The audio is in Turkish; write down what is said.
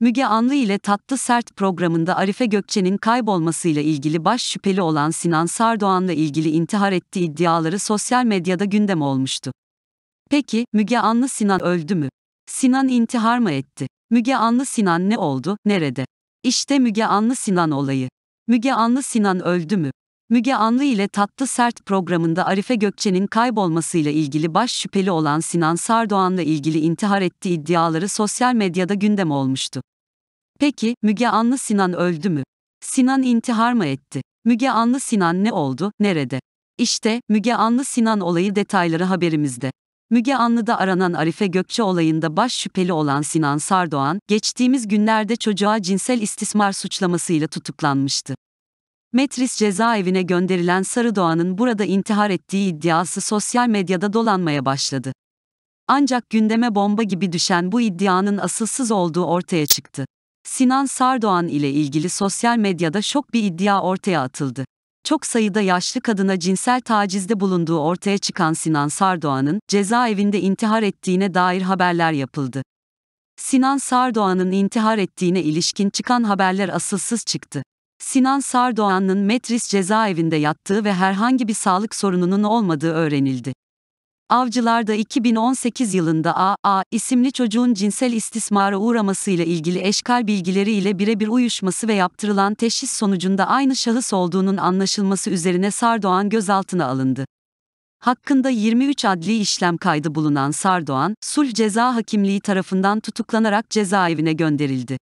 Müge Anlı ile Tatlı Sert programında Arife Gökçe'nin kaybolmasıyla ilgili baş şüpheli olan Sinan Sardoğan'la ilgili intihar ettiği iddiaları sosyal medyada gündem olmuştu. Peki, Müge Anlı Sinan öldü mü? Sinan intihar mı etti? Müge Anlı Sinan ne oldu, nerede? İşte Müge Anlı Sinan olayı. Müge Anlı Sinan öldü mü? Müge Anlı ile Tatlı Sert programında Arife Gökçe'nin kaybolmasıyla ilgili baş şüpheli olan Sinan Sardoğan'la ilgili intihar ettiği iddiaları sosyal medyada gündem olmuştu. Peki, Müge Anlı Sinan öldü mü? Sinan intihar mı etti? Müge Anlı Sinan ne oldu, nerede? İşte, Müge Anlı Sinan olayı detayları haberimizde. Müge Anlı'da aranan Arife Gökçe olayında baş şüpheli olan Sinan Sardoğan, geçtiğimiz günlerde çocuğa cinsel istismar suçlamasıyla tutuklanmıştı. Metris cezaevine gönderilen Sarıdoğan'ın burada intihar ettiği iddiası sosyal medyada dolanmaya başladı. Ancak gündeme bomba gibi düşen bu iddianın asılsız olduğu ortaya çıktı. Sinan Sardoğan ile ilgili sosyal medyada şok bir iddia ortaya atıldı. Çok sayıda yaşlı kadına cinsel tacizde bulunduğu ortaya çıkan Sinan Sardoğan'ın cezaevinde intihar ettiğine dair haberler yapıldı. Sinan Sardoğan'ın intihar ettiğine ilişkin çıkan haberler asılsız çıktı. Sinan Sardoğan'ın Metris cezaevinde yattığı ve herhangi bir sağlık sorununun olmadığı öğrenildi. Avcılar da 2018 yılında A.A. isimli çocuğun cinsel istismara uğramasıyla ilgili eşkal bilgileri ile birebir uyuşması ve yaptırılan teşhis sonucunda aynı şahıs olduğunun anlaşılması üzerine Sardoğan gözaltına alındı. Hakkında 23 adli işlem kaydı bulunan Sardoğan, sulh ceza hakimliği tarafından tutuklanarak cezaevine gönderildi.